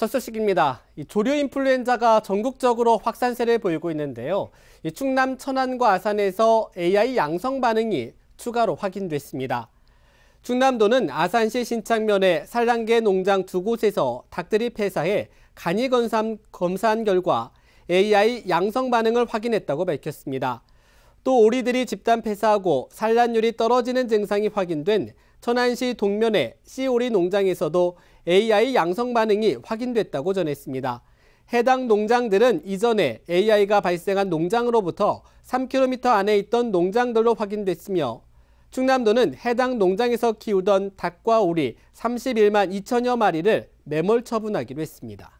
첫 소식입니다. 조류 인플루엔자가 전국적으로 확산세를 보이고 있는데요. 충남 천안과 아산에서 AI 양성 반응이 추가로 확인됐습니다. 충남도는 아산시 신창면의 산란계 농장 두 곳에서 닭들이 폐사해 간이 검사한 결과 AI 양성 반응을 확인했다고 밝혔습니다. 또 오리들이 집단 폐사하고 산란율이 떨어지는 증상이 확인된 천안시 동면의 씨오리 농장에서도 AI 양성 반응이 확인됐다고 전했습니다. 해당 농장들은 이전에 AI가 발생한 농장으로부터 3km 안에 있던 농장들로 확인됐으며 충남도는 해당 농장에서 키우던 닭과 오리 31만 2천여 마리를 매몰 처분하기로 했습니다.